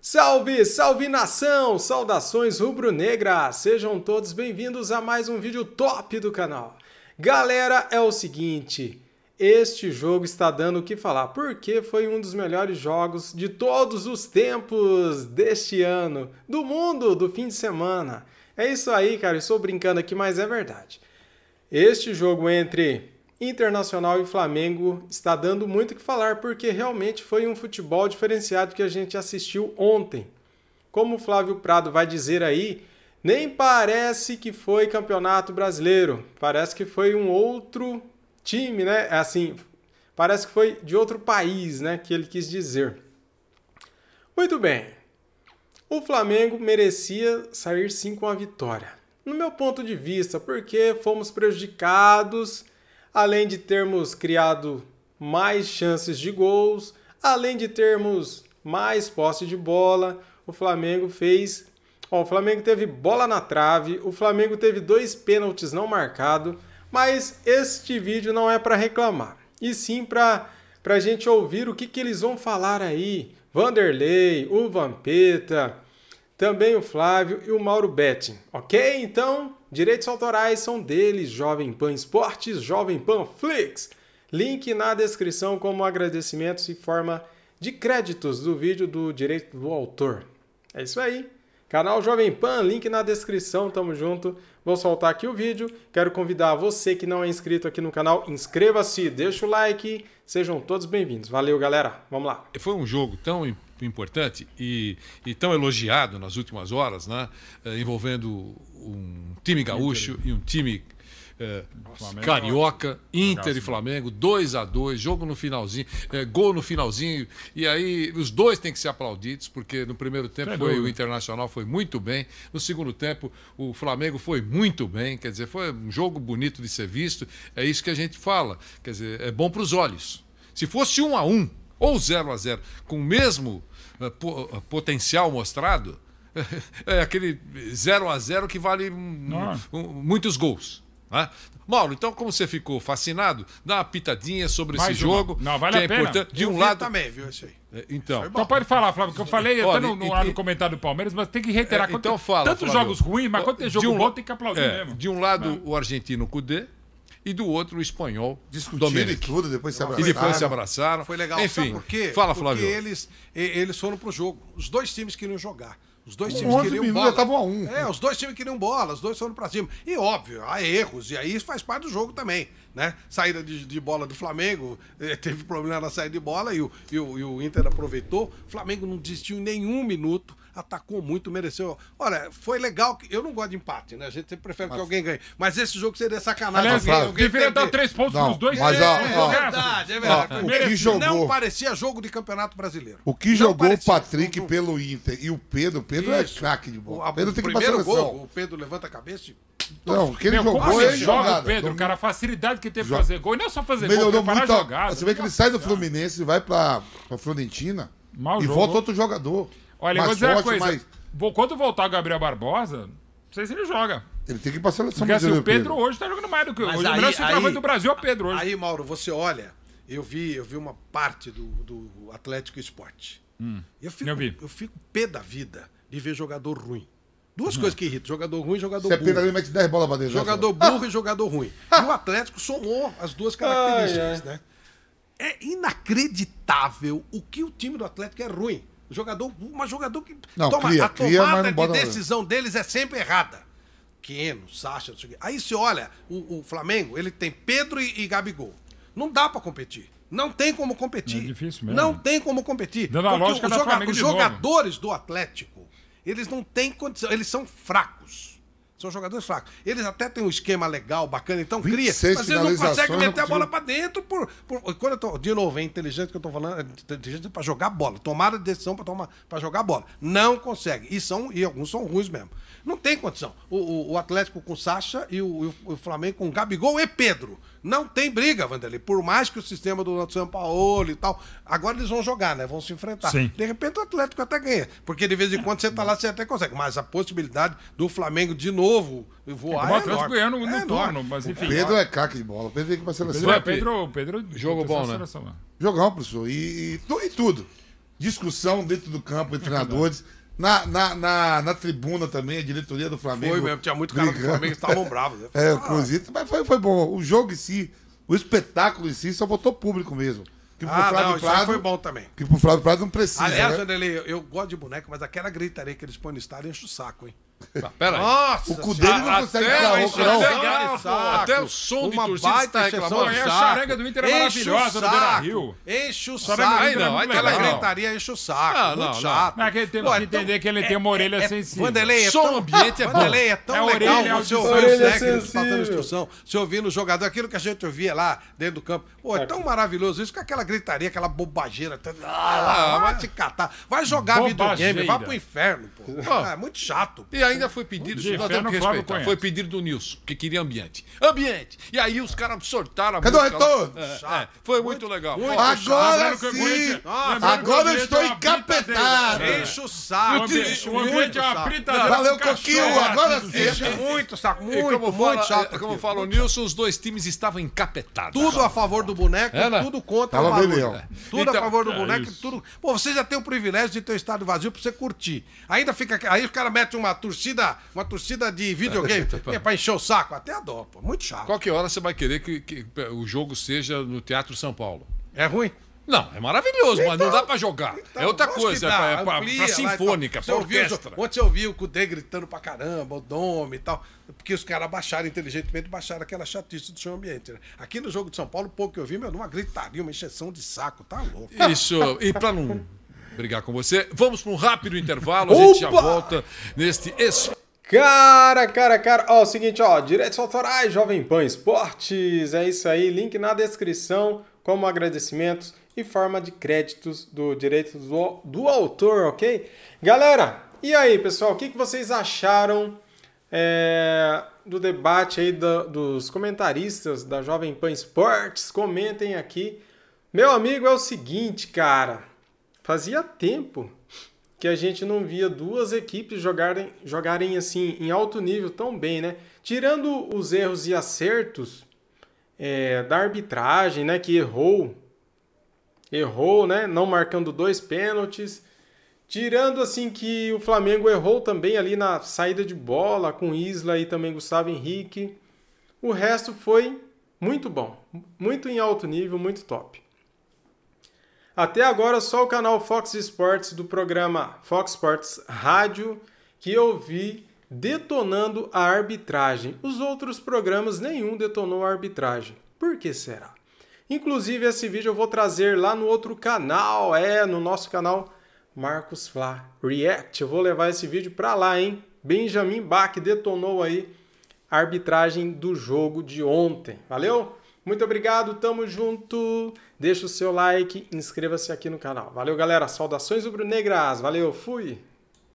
Salve, salve nação! Saudações rubro-negra! Sejam todos bem-vindos a mais um vídeo top do canal. Galera, é o seguinte, este jogo está dando o que falar, porque foi um dos melhores jogos de todos os tempos deste ano, do mundo, do fim de semana. É isso aí, cara, eu estou brincando aqui, mas é verdade. Este jogo entre Internacional e Flamengo está dando muito o que falar porque realmente foi um futebol diferenciado que a gente assistiu ontem. Como o Flávio Prado vai dizer aí, nem parece que foi campeonato brasileiro, parece que foi um outro time, né? Assim, parece que foi de outro país, né? Que ele quis dizer. Muito bem, o Flamengo merecia sair sim com a vitória. No meu ponto de vista, porque fomos prejudicados além de termos criado mais chances de gols, além de termos mais posse de bola, o Flamengo fez. o Flamengo teve bola na trave, o Flamengo teve dois pênaltis não marcados, mas este vídeo não é para reclamar, e sim para a gente ouvir o que, que eles vão falar aí. Vanderlei, o Vampeta, também o Flávio e o Mauro Betting, ok? Então, direitos autorais são deles, Jovem Pan Esportes, Jovem Pan Flix. Link na descrição como agradecimentos em forma de créditos do vídeo do direito do autor. É isso aí. Canal Jovem Pan, link na descrição, tamo junto. Vou soltar aqui o vídeo. Quero convidar você que não é inscrito aqui no canal, inscreva-se, deixa o like. Sejam todos bem-vindos. Valeu, galera. Vamos lá. Foi um jogo tão importante e, e tão elogiado nas últimas horas, né? Eh, envolvendo um time gaúcho e um time eh, Carioca, Inter e né? Flamengo, 2 a 2 jogo no finalzinho, é, gol no finalzinho. E aí os dois têm que ser aplaudidos, porque no primeiro tempo foi, o Internacional foi muito bem, no segundo tempo o Flamengo foi muito bem. Quer dizer, foi um jogo bonito de ser visto. É isso que a gente fala. Quer dizer, é bom para os olhos. Se fosse um a um, ou 0 a 0 com o mesmo uh, po eh, potencial mostrado, é aquele 0 a 0 que vale muitos gols. Né? Mauro, então como você ficou fascinado, dá uma pitadinha sobre Mais esse uma. jogo. Não, vale que a é pena. De eu um lado também, viu, isso aí. É, então, então pode falar, Flávio, que eu falei até no, no, e, no comentário do Palmeiras, mas tem que reiterar. É, então quanto, fala, tantos Flávio, jogos ruins, mas quando tem jogo um, bom, tem que aplaudir é, mesmo. De um lado, é. o argentino Cudê, e do outro o espanhol discutiram e tudo, depois se abraçaram. E depois se abraçaram. Foi legal. Enfim, por quê? fala Flávio. Porque eles, eles foram pro jogo. Os dois times queriam jogar. Os dois times queriam bola. tava a um. É, os dois times queriam bola, os dois foram para cima. E óbvio, há erros, e aí isso faz parte do jogo também. Né? Saída de, de bola do Flamengo, eh, teve problema na saída de bola e o, e o, e o Inter aproveitou. O Flamengo não desistiu em nenhum minuto atacou muito, mereceu. Olha, foi legal. Que... Eu não gosto de empate, né? A gente sempre prefere mas... que alguém ganhe. Mas esse jogo seria sacanagem. Aliás, alguém, alguém deveria perder. dar três pontos não, pros dois. Mas, né? é, é, é, verdade, é verdade. Ó, o que jogou... Não parecia jogo de campeonato brasileiro. O que jogou o Patrick pelo Inter e o Pedro, Pedro é Isso. é craque de bola. O, a, Pedro tem que primeiro passar gol, o Pedro levanta a cabeça e não, que ele Meu, jogou, como assim ele é joga, jogada. Pedro, cara, a facilidade que teve pra fazer gol, e não é só fazer Melhorou gol, é muito jogada. Você vê que ele né? sai do Fluminense e vai pra, pra Florentina Mal e jogou. volta outro jogador. Olha, eu vou dizer forte, uma coisa. Mais... Vou, quando voltar o Gabriel Barbosa, não sei se ele joga. Ele tem que passar na seleção Porque assim, o Pedro, Pedro hoje tá jogando mais do que hoje. Aí, o melhor centroavante do Brasil é o Pedro hoje. Aí, Mauro, você olha, eu vi, eu vi uma parte do, do Atlético Esporte. Hum, eu, fico, eu, eu fico pé da vida de ver jogador ruim. Duas hum. coisas que irritam: jogador ruim e jogador Você é burro. Você é mete 10 bolas pra dentro. Jogador ah. burro e jogador ruim. Ah. E o Atlético somou as duas características, ah, é. né? É inacreditável o que o time do Atlético é ruim jogador, uma jogador que não, toma cria, a tomada cria, de decisão deles é sempre errada. Keno, Sacha, não sei o quê. Aí se olha, o, o, Flamengo, ele tem Pedro e, e Gabigol. Não dá para competir. Não tem como competir. É difícil mesmo. Não tem como competir. Dando porque os, joga os jogadores do Atlético, eles não têm condição, eles são fracos. São jogadores fracos. Eles até têm um esquema legal, bacana, então cria, mas eles não conseguem meter a bola para dentro. Por, por, quando eu tô, de novo, é inteligente que eu estou falando, é inteligente para jogar bola, tomada de decisão para jogar bola. Não consegue. E, são, e alguns são ruins mesmo. Não tem condição. O, o, o Atlético com Sacha e o, o Flamengo com Gabigol e Pedro. Não tem briga, Vanderlei. Por mais que o sistema do São Paulo e tal. Agora eles vão jogar, né? Vão se enfrentar. Sim. De repente o Atlético até ganha. Porque de vez em quando você tá lá, você até consegue. Mas a possibilidade do Flamengo de novo voar. É, é o Atlético é ganhando no é mas enfim. O Pedro é caca de bola. O Pedro tem que pra seleção. É Pedro, Pedro, Pedro, jogo bom, né? Seleção, né? Jogão, professor. E, e, e tudo. Discussão dentro do campo, entre é treinadores. Na, na, na, na, tribuna também, a diretoria do Flamengo. Foi mesmo, tinha muito cara brigando. do Flamengo que estavam bravos. Né? é, inclusive, mas foi, foi bom. O jogo em si, o espetáculo em si, só votou público mesmo. Que pro ah, Flávio não, Prado, foi bom também. Que pro Flávio Prado não precisa. Aliás, né? Anderlei, eu, eu gosto de boneco, mas aquela gritaria que eles põem no estádio enche o saco, hein? pera aí. Nossa, o cu dele não até consegue até não. Até, o som Uma de torcida está reclamando. É a charanga do Inter é maravilhosa do Rio. Enche o saco. Aí não, aquela tá gritaria enche o saco. Ah, muito não, chato. É tem que é entender que ele tem é, uma orelha sensível. ele é tão ambiente, é bom. Vanderlei, é tão legal você ouvir os técnicos passando instrução, você ouvindo o jogador, aquilo que a gente ouvia lá dentro do campo. Pô, é tão maravilhoso isso, com aquela gritaria, aquela bobageira. Tá, ah, ah, vai te catar. Vai jogar videogame, vai pro inferno, pô. É muito chato. E ainda foi pedido, se nós temos que respeitar, foi pedido do Nilson, que queria ambiente. Ambiente! E aí os caras sortaram a Cadê música. Cadê o retorno? É, é, foi muito, muito legal. Muito agora chato. sim! Nossa, agora eu é estou encapetado! Enche o é. saco! O ambiente é Valeu, Coquinho, agora sim! Muito saco, muito, muito chato. É, como falou o Nilson, os dois times estavam encapetados. Tudo a favor do boneco, né? tudo contra o barulho. Tudo a então, favor do boneco, tudo... Pô, você já tem o privilégio de ter o estado vazio pra você curtir. Ainda fica... Aí os caras metem uma turma torcida, uma torcida de videogame. é pra encher o saco, até adoro, pô. Muito chato. Qualquer hora você vai querer que, que o jogo seja no Teatro São Paulo. É ruim? Não, é maravilhoso, então, mas não dá então, pra jogar. É então, é outra coisa, dá, é pra, amplia, pra sinfônica, pra orquestra. Ouviu, ontem eu vi o Cudê gritando pra caramba, o Dome e tal, porque os caras baixaram inteligentemente, baixaram aquela chatice do seu ambiente. Né? Aqui no Jogo de São Paulo, pouco que eu vi, meu, uma gritaria, uma injeção de saco, tá louco. Isso, e pra não brigar com você. Vamos para um rápido intervalo, a gente Opa! já volta neste Cara, cara, cara, ó, o seguinte, ó, direitos autorais, Jovem Pan Esportes, é isso aí, link na descrição, como agradecimentos e forma de créditos do direito do, do autor, ok? Galera, e aí, pessoal, o que, que vocês acharam é, do debate aí dos comentaristas da Jovem Pan Esportes? Comentem aqui. Meu amigo, é o seguinte, cara, Fazia tempo que a gente não via duas equipes jogarem, jogarem assim em alto nível tão bem, né? Tirando os erros e acertos é, da arbitragem, né? Que errou, errou, né? Não marcando dois pênaltis. Tirando assim que o Flamengo errou também ali na saída de bola com Isla e também Gustavo Henrique. O resto foi muito bom, muito em alto nível, muito top. Até agora, só o canal Fox Sports do programa Fox Sports Rádio que eu vi detonando a arbitragem. Os outros programas, nenhum detonou a arbitragem. Por que será? Inclusive, esse vídeo eu vou trazer lá no outro canal, é, no nosso canal Marcos Fla React. Eu vou levar esse vídeo para lá, hein? Benjamin Bach detonou aí a arbitragem do jogo de ontem. Valeu? Muito obrigado, tamo junto. Deixa o seu like, inscreva-se aqui no canal. Valeu, galera. Saudações rubro-negras. Valeu, fui.